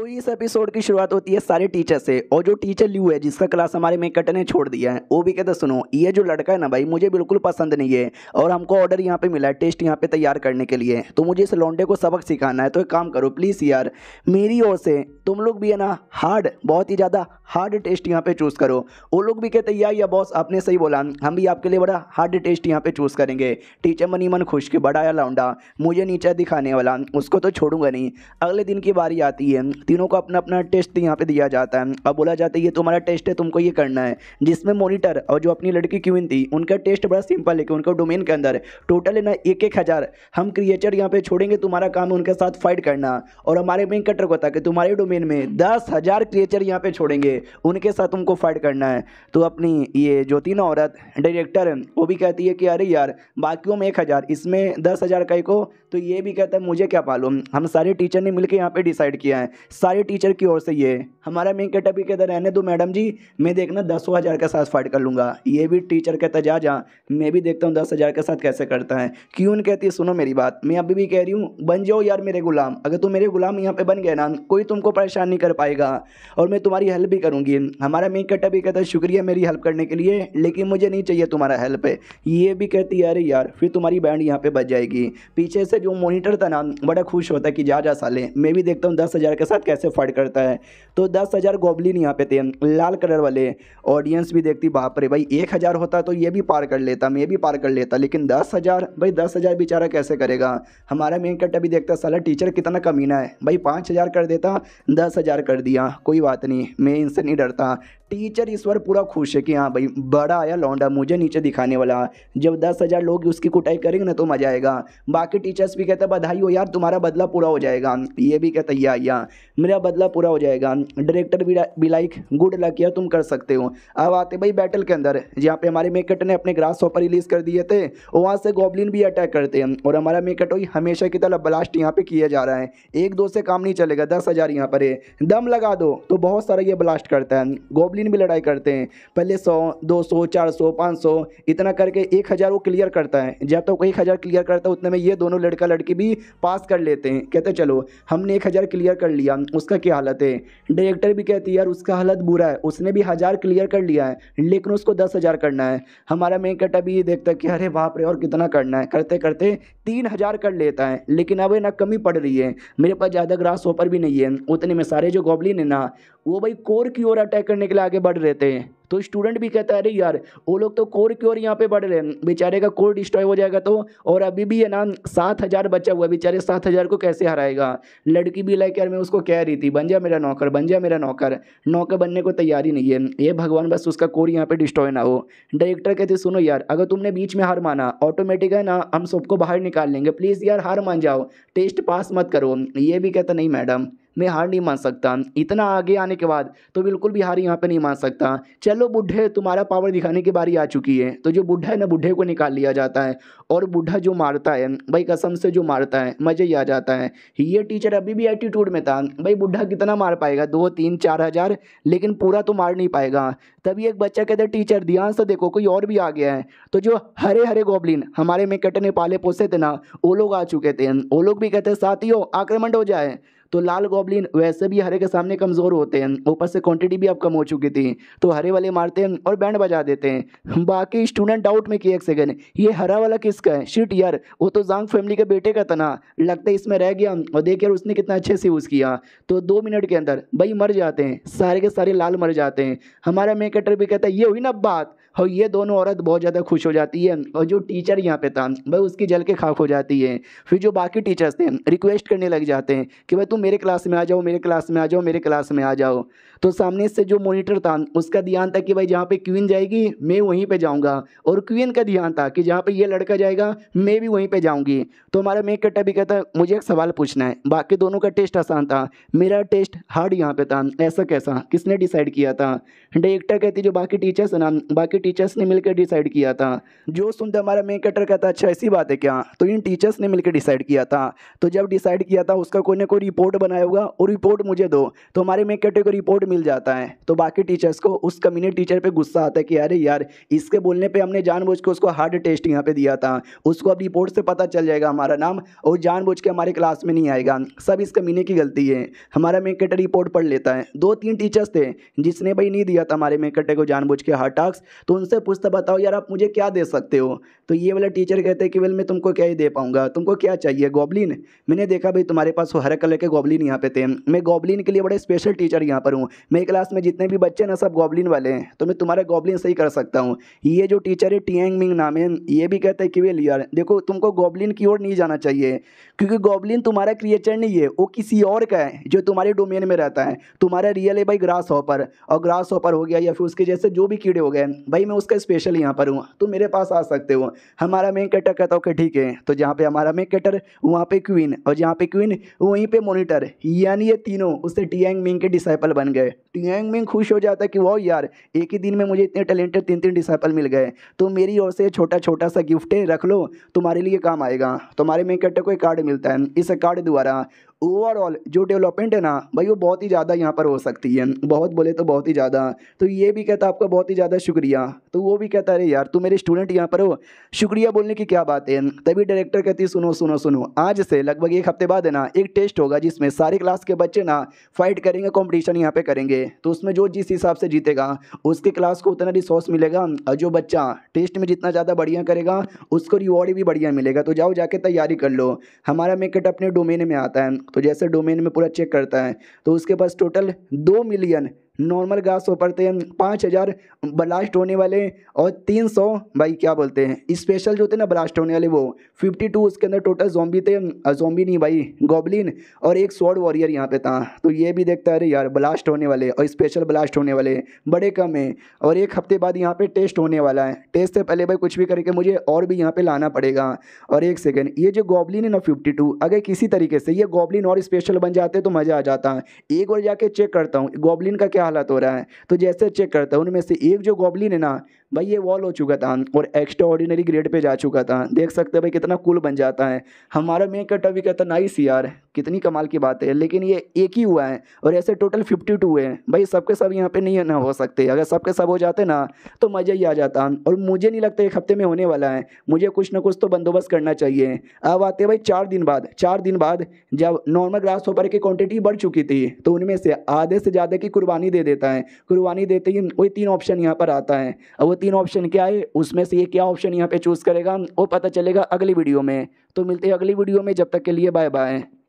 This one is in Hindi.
तो इस एपिसोड की शुरुआत होती है सारे टीचर से और जो टीचर ल्यू है जिसका क्लास हमारे कट ने छोड़ दिया है वो भी कहते सुनो ये जो लड़का है ना भाई मुझे बिल्कुल पसंद नहीं है और हमको ऑर्डर यहाँ पे मिला है टेस्ट यहाँ पे तैयार करने के लिए तो मुझे इस लौंडे को सबक सिखाना है तो एक काम करो प्लीज़ यार मेरी ओर से तुम लोग भी है ना हार्ड बहुत ही ज़्यादा हार्ड टेस्ट यहाँ पे चूज़ करो वो लोग भी कहते यार या बॉस आपने सही बोला हम भी आपके लिए बड़ा हार्ड टेस्ट यहाँ पे चूज़ करेंगे टीचर मनी मन खुश के बड़ा या लौंडा मुझे नीचा दिखाने वाला उसको तो छोड़ूंगा नहीं अगले दिन की बारी आती है तीनों को अपना अपना टेस्ट यहाँ पे दिया जाता है अब बोला जाता है ये तुम्हारा टेस्ट है तुमको ये करना है जिसमें मोनिटर और जो अपनी लड़की क्यों थी उनका टेस्ट बड़ा सिंपल है कि उनका डोमेन के अंदर टोटल है ना एक एक हज़ार हम क्रिएचर यहाँ पे छोड़ेंगे तुम्हारा काम उनके साथ फाइट करना और हमारे बैंक कटर को था कि तुम्हारे डोमेन में दस हज़ार क्रिएचर यहाँ पे छोड़ेंगे उनके साथ तुमको फाइट करना है तो अपनी ये जो तीन औरत डायरेक्टर वो भी कहती है कि अरे यार बाकियों में एक हज़ार इसमें दस हज़ार कई को तो ये भी कहता है मुझे क्या मालूम हम सारे टीचर ने मिलकर यहाँ पे डिसाइड किया है सारे टीचर की ओर से ये हमारा मेन गेटअप ही कहता रहने दो मैडम जी मैं देखना दसों हज़ार के साथ फाइट कर लूँगा ये भी टीचर कहता जा जा मैं भी देखता हूँ दस हज़ार के साथ कैसे करता है क्यों नहीं कहती सुनो मेरी बात मैं अभी भी कह रही हूँ बन जाओ यार मेरे गुलाम अगर तुम मेरे गुलाम यहाँ पर बन गए ना कोई तुमको परेशान नहीं कर पाएगा और मैं तुम्हारी हेल्प भी करूँगी हमारा मेन गेटअप ही कहता है शुक्रिया मेरी हेल्प करने के लिए लेकिन मुझे नहीं चाहिए तुम्हारा हेल्प ये भी कहती है अरे यार फिर तुम्हारी बैंड यहाँ पर बच जाएगी पीछे से जो मोनिटर था ना बड़ा खुश होता कि जा जा साले मैं भी देखता हूँ दस के साथ कैसे फाइट करता है तो दस हज़ार गोबलिन यहाँ पे थे लाल कलर वाले ऑडियंस भी देखती बाप रे भाई एक हज़ार होता तो ये भी पार कर लेता मैं भी पार कर लेता लेकिन दस हज़ार भाई दस हज़ार बेचारा कैसे करेगा हमारा मेन कट अभी देखता साला टीचर कितना कमीना है भाई पाँच हज़ार कर देता दस हज़ार कर दिया कोई बात नहीं मैं इनसे नहीं डरता टीचर इस बार पूरा खुश है कि हाँ भाई बड़ा आया लौंडा मुझे नीचे दिखाने वाला जब दस हज़ार लोग उसकी कुटाई करेंगे ना तो मजा आएगा बाकी टीचर्स भी कहते बधाई हो यार तुम्हारा बदला पूरा हो जाएगा ये भी कहते या, या मेरा बदला पूरा हो जाएगा डायरेक्टर भी लाइक गुड लक यार तुम कर सकते हो अब आते भाई बैटल के अंदर जहाँ पे हमारे मेकट ने अपने ग्रास हॉपर रिलीज कर दिए थे वहाँ से गोबलिन भी अटैक करते हैं और हमारा मेकट वही हमेशा की तरह ब्लास्ट यहाँ पे किया जा रहा है एक दो से काम नहीं चलेगा दस हज़ार यहाँ पर है दम लगा दो तो बहुत सारा ये ब्लास्ट करता है गोबलिन भी लड़ाई करते हैं पहले सौ दो सौ चार सौ पाँच सौ इतना करके एक हज़ार वो क्लियर करता है जब तक एक हज़ार क्लियर करता है उतने में ये दोनों लड़का लड़की भी पास कर लेते हैं कहते चलो हमने एक हज़ार क्लियर कर लिया उसका क्या हालत है डायरेक्टर भी कहती है यार उसका हालत बुरा है उसने भी हज़ार क्लियर कर लिया है लेकिन उसको दस हज़ार करना है हमारा मेन कटा भी ये देखता है कि अरे वहाँ पर और कितना करना है करते करते तीन हज़ार कर लेता है लेकिन अब ना कमी पड़ रही है मेरे पास ज़्यादा ग्रास होपर भी नहीं है उतने में सारे जो गॉबलिन है ना वो भाई कोर की ओर अटैक करने के लिए आगे बढ़ रहे थे तो स्टूडेंट भी कहता है अरे यार वो लोग तो कोर की ओर यहाँ पे बढ़ रहे हैं बेचारे का कोर डिस्ट्रॉय हो जाएगा तो और अभी भी ये ना सात हज़ार बचा हुआ बेचारे सात हज़ार को कैसे हराएगा लड़की भी लाइक यार मैं उसको कह रही थी बन जा मेरा नौकर बन जा मेरा नौकर नौकर बनने को तैयार ही नहीं है ये भगवान बस उसका कोर यहाँ पर डिस्ट्रॉय ना हो डायरेक्टर कहते सुनो यार अगर तुमने बीच में हार माना ऑटोमेटिक है ना हम सबको बाहर निकाल लेंगे प्लीज़ यार हार मान जाओ टेस्ट पास मत करो ये भी कहता नहीं मैडम मैं हार नहीं मान सकता इतना आगे आने के बाद तो बिल्कुल भी हार यहाँ पे नहीं मान सकता चलो बुढ़े तुम्हारा पावर दिखाने की बारी आ चुकी है तो जो बुढ़ा है ना बुढ़े को निकाल लिया जाता है और बुढ़ा जो मारता है भाई कसम से जो मारता है मज़े ही आ जाता है ये टीचर अभी भी एटीट्यूड में था भाई बुढ़ा कितना मार पाएगा दो तीन चार हज़ार लेकिन पूरा तो मार नहीं पाएगा तभी एक बच्चा कहता है टीचर ध्यान से देखो कोई और भी आ गया है तो जो हरे हरे गोबलिन हमारे में कटने पाले पोसे थे ना वो लोग आ चुके थे वो लोग भी कहते साथियों आक्रमण हो जाए तो लाल गॉबलिन वैसे भी हरे के सामने कमज़ोर होते हैं ऊपर से क्वांटिटी भी अब कम हो चुकी थी तो हरे वाले मारते हैं और बैंड बजा देते हैं बाकी स्टूडेंट डाउट में किए एक सेकेंड ये हरा वाला किसका है शिट यार वो तो जांग फैमिली के बेटे का तना लगता है इसमें रह गया और देख यार उसने कितना अच्छे से यूज़ किया तो दो मिनट के अंदर भाई मर जाते हैं सारे के सारे लाल मर जाते हैं हमारा मेकेटर भी कहता है ये हुई ना बात और ये दोनों औरत बहुत ज़्यादा खुश हो जाती है और जो टीचर यहाँ पे था भाई उसकी जल के खाक हो जाती है फिर जो बाकी टीचर्स थे रिक्वेस्ट करने लग जाते हैं कि भाई तुम मेरे क्लास में आ जाओ मेरे क्लास में आ जाओ मेरे क्लास में आ जाओ तो सामने से जो मोनिटर था उसका ध्यान था कि भाई जहाँ पे क्वीन जाएगी मैं वहीं पर जाऊँगा और क्वीन का ध्यान था कि जहाँ पर यह लड़का जाएगा मैं भी वहीं पर जाऊँगी तो हमारा मेक कट्टा भी कहता मुझे एक सवाल पूछना है बाकी दोनों का टेस्ट आसान था मेरा टेस्ट हार्ड यहाँ पे था ऐसा कैसा किसने डिसाइड किया था डायरेक्टर कहती जो बाकी टीचर्स ना बाकी टीचर्स ने मिलकर डिसाइड किया था जो सुनते हमारा मेन कैटर कहता है अच्छा ऐसी बात है क्या तो इन टीचर्स ने मिलकर डिसाइड किया था तो जब डिसाइड किया था उसका कोई ना कोई रिपोर्ट बनाया होगा और रिपोर्ट मुझे दो तो हमारे मेन कैटर को रिपोर्ट मिल जाता है तो बाकी टीचर्स को उस कम्युनिटी टीचर पर गुस्सा आता है कि अरे यार इसके बोलने पर हमने जानबूझ के उसको हार्ड टेस्ट यहाँ पर दिया था उसको अब रिपोर्ट से पता चल जाएगा हमारा नाम और जानबूझ के हमारे क्लास में नहीं आएगा सब इस कमीने की गलती है हमारा मेन कैटर रिपोर्ट पढ़ लेता है दो तीन टीचर्स थे जिसने भाई नहीं दिया था हमारे मेन कैटर को जानबूझ के हार्ड टास्क तो उनसे पूछता बताओ यार आप मुझे क्या दे सकते हो तो ये वाला टीचर कहते हैं कि वेल मैं तुमको क्या ही दे पाऊंगा तुमको क्या चाहिए गॉबलिन मैंने देखा भाई तुम्हारे पास तो हरे कलर के गॉबलिन यहाँ पे थे मैं गॉबलिन के लिए बड़े स्पेशल टीचर यहाँ पर हूँ मेरी क्लास में जितने भी बच्चे ना सब गॉबलिन वाले हैं तो मैं तुम्हारे गॉबलिन से ही कर सकता हूँ ये जो टीचर है टियांग मिंग नाम है ये भी कहते हैं कि वेल यार देखो तुमको गॉबलिन की ओर नहीं जाना चाहिए क्योंकि गॉबलिन तुम्हारा क्रिएचर नहीं है वो किसी और का है जो तुम्हारे डोमेन में रहता है तुम्हारा रियल है भाई ग्रास हॉपर और ग्रास हॉपर हो गया या फिर उसके जैसे जो भी कीड़े हो गए भाई भाई मैं उसका स्पेशल यहाँ पर हूँ तो मेरे पास आ सकते हो हमारा मेन कैटर कहता हूँ कि ठीक है तो जहाँ पे हमारा मेन कैटर वहाँ पे क्वीन और जहाँ पे क्वीन वहीं पे मोनिटर यानी ये तीनों उससे टियांग मिंग के डिसाइपल बन गए टियांग मिंग खुश हो जाता है कि वो यार एक ही दिन में मुझे इतने टैलेंटेड तीन तीन डिसाइपल मिल गए तो मेरी ओर से छोटा छोटा सा गिफ्ट है रख लो तुम्हारे लिए काम आएगा तुम्हारे मेन कैटर को एक कार्ड मिलता है इस कार्ड द्वारा ओवरऑल जो डेवलपमेंट है ना भाई वो बहुत ही ज़्यादा यहाँ पर हो सकती है बहुत बोले तो बहुत ही ज़्यादा तो ये भी कहता आपका बहुत ही ज़्यादा शुक्रिया तो वो भी कहता अरे यार तू मेरे स्टूडेंट यहाँ पर हो शुक्रिया बोलने की क्या बात है तभी डायरेक्टर कहती सुनो सुनो सुनो आज से लगभग एक हफ्ते बाद है ना एक टेस्ट होगा जिसमें सारे क्लास के बच्चे ना फाइट करेंगे कॉम्पिटिशन यहाँ पर करेंगे तो उसमें जो जिस हिसाब से जीतेगा उसके क्लास को उतना रिसोर्स मिलेगा और जो बच्चा टेस्ट में जितना ज़्यादा बढ़िया करेगा उसको रिवॉर्ड भी बढ़िया मिलेगा तो जाओ जाके तैयारी कर लो हमारा मेकेट अपने डोमेन में आता है तो जैसे डोमेन में पूरा चेक करता है तो उसके पास टोटल दो मिलियन नॉर्मल ग्रासोपर थे पाँच हज़ार ब्लास्ट होने वाले और तीन सौ भाई क्या बोलते हैं स्पेशल जो थे ना ब्लास्ट होने वाले वो फिफ्टी टू उसके अंदर टोटल जोम्बी थे जोम्बी नहीं भाई गोबलिन और एक स्वॉर्ड वॉरियर यहाँ पे था तो ये भी देखता है अरे यार ब्लास्ट होने वाले और स्पेशल ब्लास्ट होने वाले बड़े कम है और एक हफ्ते बाद यहाँ पर टेस्ट होने वाला है टेस्ट से पहले भाई कुछ भी करके मुझे और भी यहाँ पर लाना पड़ेगा और एक सेकेंड ये जो गॉबलिन है ना फिफ्टी टू अगर किसी तरीके से ये गॉबलिन और स्पेशल बन जाते तो मज़ा आ जाता है एक बार जाके चेक करता हूँ गॉबलिन का क्या हालत हो रहा है तो जैसे चेक करता है उनमें से एक जो गॉबलिन है ना भाई ये वॉल हो चुका था और एक्स्ट्रा ऑर्डिनरी ग्रेड पे जा चुका था देख सकते हैं भाई कितना कूल बन जाता है हमारा मेन कट अभी कहता नाइस यार कितनी कमाल की बात है लेकिन ये एक ही हुआ है और ऐसे टोटल फिफ्टी टू है भाई सबके सब यहाँ पे नहीं ना हो सकते अगर सबके सब हो जाते ना तो मज़ा ही आ जाता और मुझे नहीं लगता एक हफ्ते में होने वाला है मुझे कुछ ना कुछ तो बंदोबस्त करना चाहिए अब आते भाई चार दिन बाद चार दिन बाद जब नॉर्मल ग्रास होपर की क्वान्टिटी बढ़ चुकी थी तो उनमें से आधे से ज़्यादा की कुर्बानी दे दे देता है कुर्बानी देते ही वही तीन ऑप्शन यहाँ पर आता है अब वो तीन ऑप्शन क्या है उसमें से ये क्या ऑप्शन यहाँ पर चूज़ करेगा वो पता चलेगा अगली वीडियो में तो मिलते हैं अगली वीडियो में जब तक के लिए बाय बाय